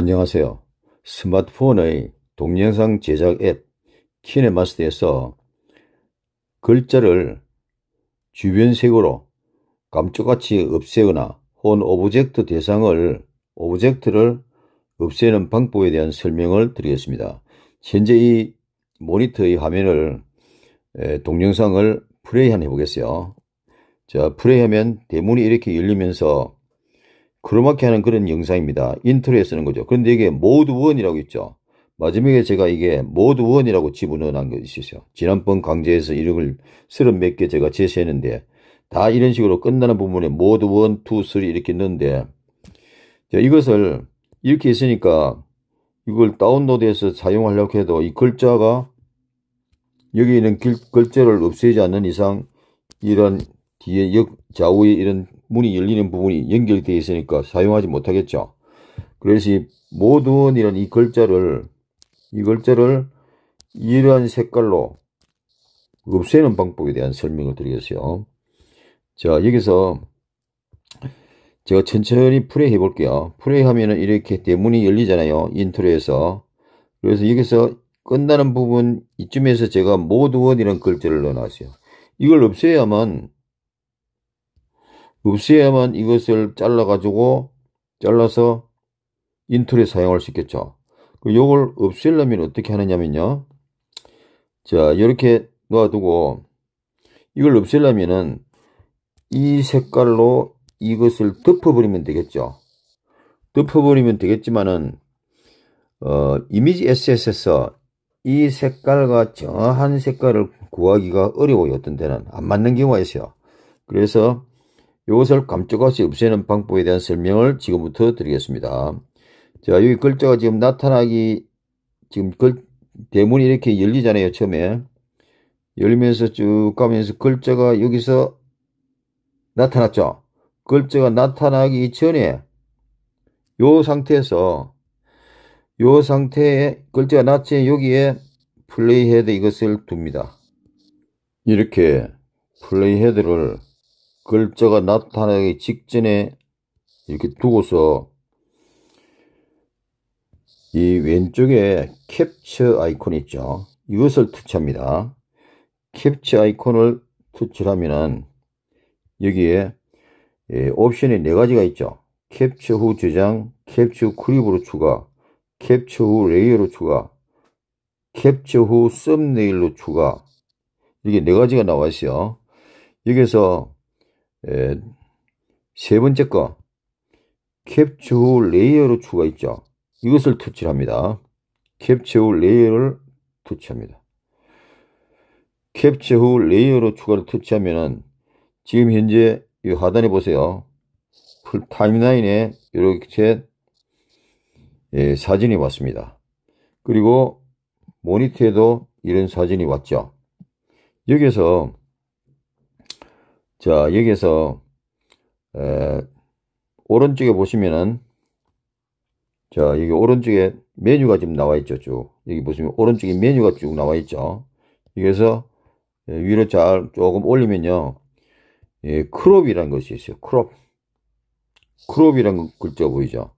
안녕하세요. 스마트폰의 동영상 제작 앱 키네마스터에서 글자를 주변 색으로 감쪽같이 없애거나 혼 오브젝트 대상을 오브젝트를 없애는 방법에 대한 설명을 드리겠습니다. 현재 이 모니터의 화면을 동영상을 플레이한 해보겠어요. 자, 플레이하면 대문이 이렇게 열리면서 그로마키 하는 그런 영상입니다. 인트로에 쓰는 거죠. 그런데 이게 모드 원이라고 있죠. 마지막에 제가 이게 모드 원이라고 집어넣어 놓은 것이 있어요. 지난번 강좌에서 이름을 서른 몇개 제가 제시했는데 다 이런 식으로 끝나는 부분에 모드 원, 투, 쓰리 이렇게 넣는데 이것을 이렇게 있으니까 이걸 다운로드해서 사용하려고 해도 이 글자가 여기 있는 글, 글자를 없애지 않는 이상 이런 뒤에 역 좌우에 이런 문이 열리는 부분이 연결되어 있으니까 사용하지 못하겠죠. 그래서 이 모든 이런 이 글자를 이 글자를 이러한 색깔로 없애는 방법에 대한 설명을 드리겠어요. 자 여기서 제가 천천히 플레이 해볼게요. 플레이 하면은 이렇게 대문이 열리잖아요. 인트로에서 그래서 여기서 끝나는 부분 이쯤에서 제가 모두원 이런 글자를 넣어놨어요. 이걸 없애야만 없애야만 이것을 잘라가지고 잘라서 인툴에 사용할 수 있겠죠. 그 요걸 없애려면 어떻게 하느냐면요. 자, 이렇게 놓아두고 이걸 없애려면은 이 색깔로 이것을 덮어버리면 되겠죠. 덮어버리면 되겠지만은 어, 이미지 SS에서 이 색깔과 정한 색깔을 구하기가 어려워요. 어떤 때는 안 맞는 경우가 있어요. 그래서 이것을 감쪽같이 없애는 방법에 대한 설명을 지금부터 드리겠습니다. 자, 여기 글자가 지금 나타나기, 지금 글, 대문이 이렇게 열리잖아요, 처음에. 열리면서 쭉 가면서 글자가 여기서 나타났죠? 글자가 나타나기 전에 요 상태에서 요 상태에 글자가 나체 여기에 플레이 헤드 이것을 둡니다. 이렇게 플레이 헤드를 글자가 나타나기 직전에 이렇게 두고서 이 왼쪽에 캡처 아이콘 있죠. 이것을 터치합니다. 캡처 아이콘을 터치하면은 여기에 예, 옵션이 네 가지가 있죠. 캡처 후 저장, 캡처 후 클립으로 추가, 캡처 후 레이어로 추가, 캡처 후 썸네일로 추가. 이게 네 가지가 나와 있어요. 여기서 에, 예, 세 번째 거 캡처 후 레이어로 추가 있죠. 이것을 터치합니다. 캡처 후 레이어를 터치합니다. 캡처 후 레이어로 추가를 터치하면은 지금 현재 이 하단에 보세요. 풀 타임라인에 이렇게 예, 사진이 왔습니다. 그리고 모니터에도 이런 사진이 왔죠. 여기서 자, 여기에서, 에, 오른쪽에 보시면은, 자, 여기 오른쪽에 메뉴가 지금 나와 있죠, 쭉. 여기 보시면 오른쪽에 메뉴가 쭉 나와 있죠. 여기서 위로 잘 조금 올리면요. 예, 크롭이라는 것이 있어요. 크롭. 크롭이라는 그 글자 보이죠?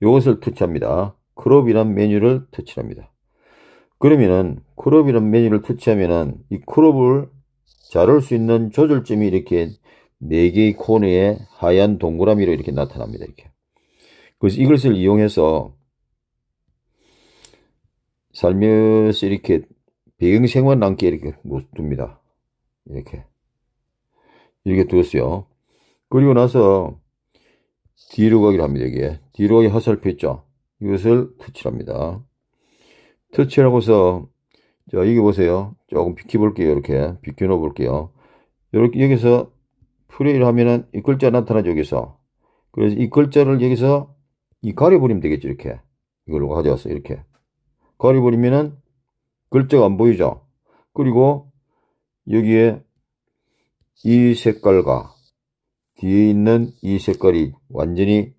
이것을 터치합니다. 크롭이란 메뉴를 터치합니다. 그러면은 크롭이란 메뉴를 터치하면은 이 크롭을 자를 수 있는 조절점이 이렇게 네 개의 코너에 하얀 동그라미로 이렇게 나타납니다. 이렇게. 그래서 이것을 이용해서 살면서 이렇게 배경생활 남게 이렇게 둡니다. 이렇게. 이렇게 두었어요. 그리고 나서 뒤로 가기를 합니다. 여기에. 뒤로 가기 화살표 있죠? 이것을 터치합니다. 터치라고해서 자, 여기 보세요. 조금 비켜볼게요. 이렇게 비켜놓 을게요 이렇게 여기서 프레이를 하면은 이 글자 나타나죠. 여기서. 그래서 이 글자를 여기서 이 가려버리면 되겠죠. 이렇게. 이걸로 가져와서 이렇게. 가려버리면은 글자가 안 보이죠. 그리고 여기에 이 색깔과 뒤에 있는 이 색깔이 완전히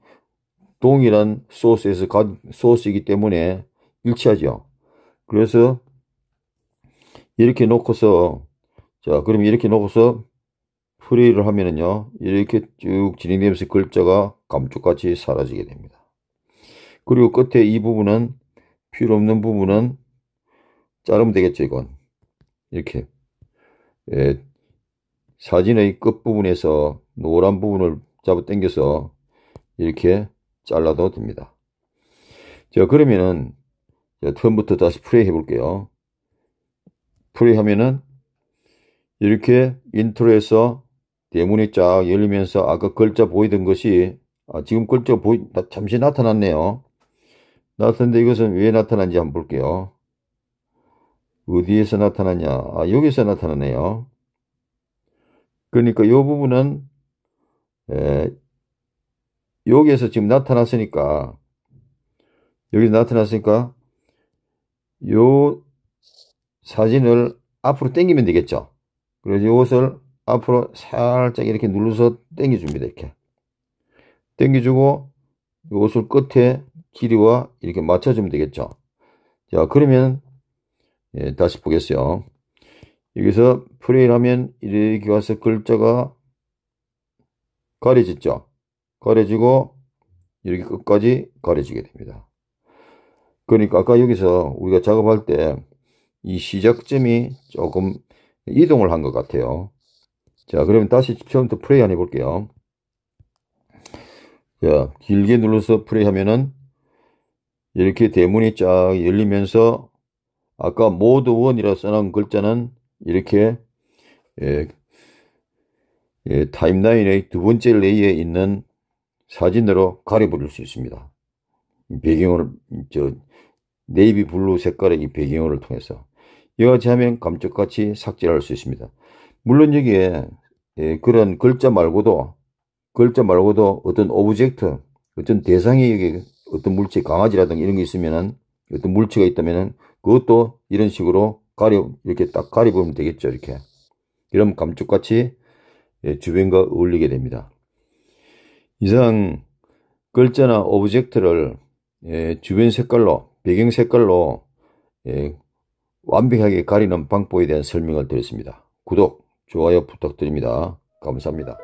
동일한 소스에서 가, 소스이기 때문에 일치하죠. 그래서 이렇게 놓고서 자 그럼 이렇게 놓고서 프레이를 하면은요 이렇게 쭉 진행되면서 글자가 감쪽같이 사라지게 됩니다. 그리고 끝에 이 부분은 필요 없는 부분은 자르면 되겠죠 이건 이렇게 예, 사진의 끝부분에서 노란 부분을 잡아 당겨서 이렇게 잘라도 됩니다. 자 그러면은 자, 처음부터 다시 프레이 해볼게요. 프리하면은 이렇게 인트로에서 대문이 쫙 열리면서 아까 글자 보이던 것이 아, 지금 글자 보이 잠시 나타났네요. 나타났는데 이것은 왜 나타난지 한번 볼게요. 어디에서 나타나냐? 아, 여기서 나타났네요 그러니까 이 부분은 에, 여기에서 지금 나타났으니까 여기 나타났으니까 요 사진을 앞으로 당기면 되겠죠. 그래서 이것을 앞으로 살짝 이렇게 눌러서 당겨줍니다. 이렇게. 당겨주고 이것을 끝에 길이와 이렇게 맞춰주면 되겠죠. 자, 그러면 예, 다시 보겠어요. 여기서 프레임를 하면 이렇게 와서 글자가 가려지죠. 가려지고 이렇게 끝까지 가려지게 됩니다. 그러니까 아까 여기서 우리가 작업할 때이 시작점이 조금 이동을 한 것 같아요. 자, 그러면 다시 처음부터 플레이 한번 해볼게요. 자, 길게 눌러서 플레이 하면은 이렇게 대문이 쫙 열리면서 아까 모드 원이라 써놓은 글자는 이렇게 예, 예, 타임라인의 두 번째 레이에 있는 사진으로 가려버릴 수 있습니다. 배경을 저 네이비 블루 색깔의 이 배경을 통해서 여하지하면 감쪽같이 삭제를 할 수 있습니다. 물론 여기에 예, 그런 글자 말고도 글자 말고도 어떤 오브젝트, 어떤 대상이 여기 어떤 물체, 강아지라든가 이런 게 있으면은 어떤 물체가 있다면은 그것도 이런 식으로 가려 이렇게 딱가려보면 되겠죠. 이렇게 이런 감쪽같이 예, 주변과 어울리게 됩니다. 이상 글자나 오브젝트를 예, 주변 색깔로 배경 색깔로 완벽하게 가리는 방법에 대한 설명을 드렸습니다. 구독, 좋아요 부탁드립니다. 감사합니다.